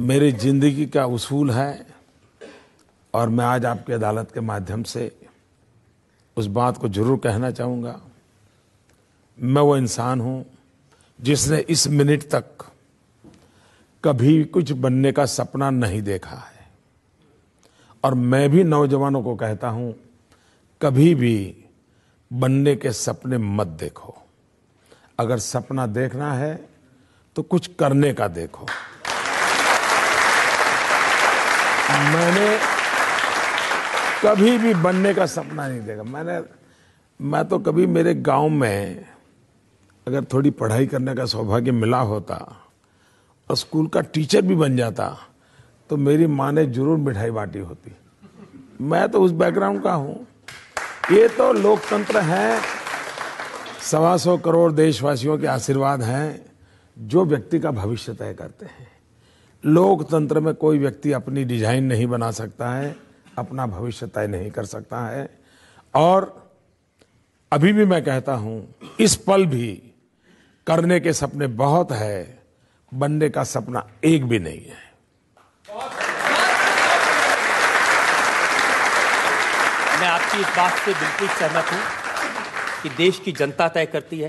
मेरी जिंदगी का उसूल है और मैं आज आपकी अदालत के माध्यम से उस बात को जरूर कहना चाहूँगा मैं वो इंसान हूँ जिसने इस मिनट तक कभी कुछ बनने का सपना नहीं देखा है और मैं भी नौजवानों को कहता हूँ कभी भी बनने के सपने मत देखो अगर सपना देखना है तो कुछ करने का देखो मैंने कभी भी बनने का सपना नहीं देखा मैंने मैं तो कभी मेरे गांव में अगर थोड़ी पढ़ाई करने का सौभाग्य मिला होता और स्कूल का टीचर भी बन जाता तो मेरी माँ ने जरूर मिठाई बांटी होती मैं तो उस बैकग्राउंड का हूँ ये तो लोकतंत्र है सवा सौ करोड़ देशवासियों के आशीर्वाद हैं जो व्यक्ति का भविष्य तय करते हैं लोकतंत्र में कोई व्यक्ति अपनी डिजाइन नहीं बना सकता है अपना भविष्य तय नहीं कर सकता है और अभी भी मैं कहता हूं इस पल भी करने के सपने बहुत है बनने का सपना एक भी नहीं है मैं आपकी इस बात से बिल्कुल सहमत हूं कि देश की जनता तय करती है